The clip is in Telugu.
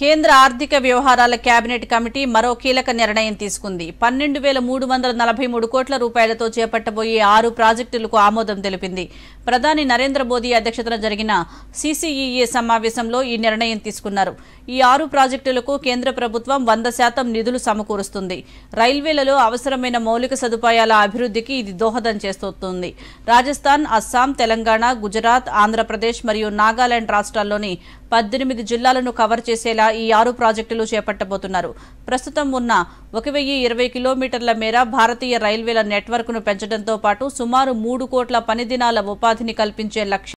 కేంద్ర ఆర్థిక వ్యవహారాల కేబినెట్ కమిటీ మరో కీలక నిర్ణయం తీసుకుంది పన్నెండు వేల మూడు వందల నలభై మూడు కోట్ల రూపాయలతో చేపట్టబోయే ఆరు ప్రాజెక్టులకు ఆమోదం తెలిపింది ప్రధాని నరేంద్ర మోదీ అధ్యక్షతన జరిగిన సీసీఈఏ సమావేశంలో ఈ నిర్ణయం తీసుకున్నారు ఈ ఆరు ప్రాజెక్టులకు కేంద్ర ప్రభుత్వం వంద శాతం నిధులు సమకూరుస్తుంది రైల్వేలలో అవసరమైన మౌలిక సదుపాయాల అభివృద్ధికి ఇది దోహదం చేస్తోంది రాజస్థాన్ అస్సాం తెలంగాణ గుజరాత్ ఆంధ్రప్రదేశ్ మరియు నాగాలాండ్ రాష్ట్రాల్లోని పద్దెనిమిది జిల్లాలను కవర్ చేసేలా ఈ ఆరు ప్రాజెక్టులు చేపట్టబోతున్నారు ప్రస్తుతం ఉన్న ఒక వెయ్యి ఇరవై కిలోమీటర్ల మేర భారతీయ రైల్వేల నెట్వర్క్ను పెంచడంతో పాటు సుమారు మూడు కోట్ల పని దినాల ఉపాధిని కల్పించే లక్ష్యం